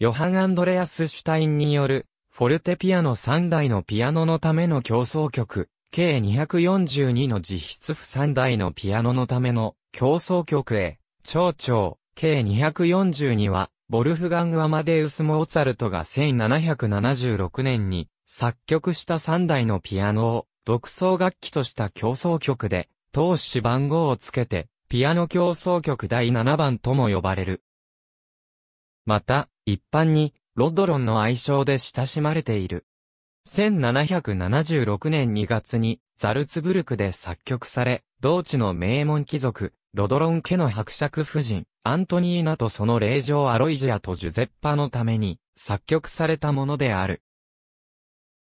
ヨハン・アンドレアス・シュタインによる、フォルテピアノ3台のピアノのための競争曲、計242の実質譜3台のピアノのための競争曲へ、長調、計242は、ボルフガング・アマデウス・モーツァルトが1776年に作曲した3台のピアノを独奏楽器とした競争曲で、当主番号をつけて、ピアノ競争曲第7番とも呼ばれる。また、一般に、ロドロンの愛称で親しまれている。1776年2月に、ザルツブルクで作曲され、同地の名門貴族、ロドロン家の伯爵夫人、アントニーナとその霊嬢アロイジアとジュゼッパのために、作曲されたものである。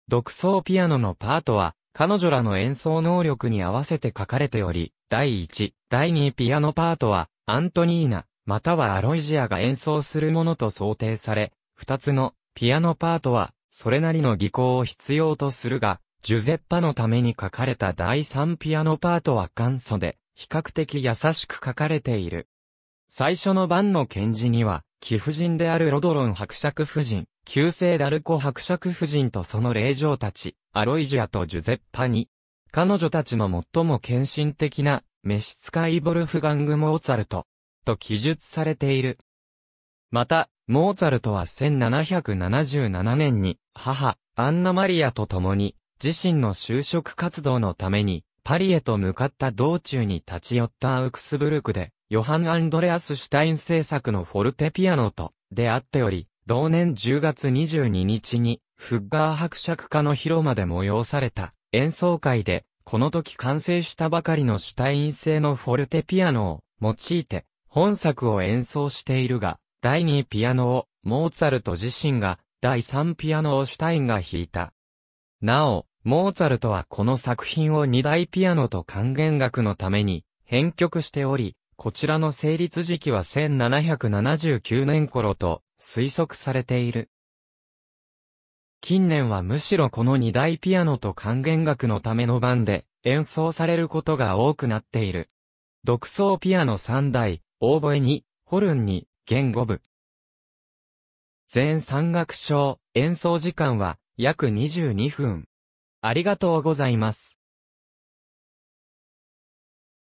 独奏ピアノのパートは、彼女らの演奏能力に合わせて書かれており、第1、第2ピアノパートは、アントニーナ、またはアロイジアが演奏するものと想定され、二つのピアノパートは、それなりの技巧を必要とするが、ジュゼッパのために書かれた第三ピアノパートは簡素で、比較的優しく書かれている。最初の番の検事には、貴婦人であるロドロン伯爵夫人、旧姓ダルコ伯爵夫人とその霊嬢たち、アロイジアとジュゼッパに、彼女たちの最も献身的な、召使いボルフガング・モーツァルト、と記述されている。また、モーツァルトは1777年に母、アンナマリアと共に自身の就職活動のためにパリへと向かった道中に立ち寄ったアウクスブルクでヨハン・アンドレアス・シュタイン制作のフォルテピアノと出会っており、同年10月22日にフッガー伯爵家の広間で催された演奏会でこの時完成したばかりのシュタイン製のフォルテピアノを用いて本作を演奏しているが、第2ピアノを、モーツァルト自身が、第3ピアノをシュタインが弾いた。なお、モーツァルトはこの作品を2大ピアノと還元楽のために、編曲しており、こちらの成立時期は1779年頃と推測されている。近年はむしろこの2大ピアノと還元楽のための版で演奏されることが多くなっている。独奏ピアノ3台、オーボエに、ホルンに、言語部。全山岳賞演奏時間は約22分。ありがとうございます。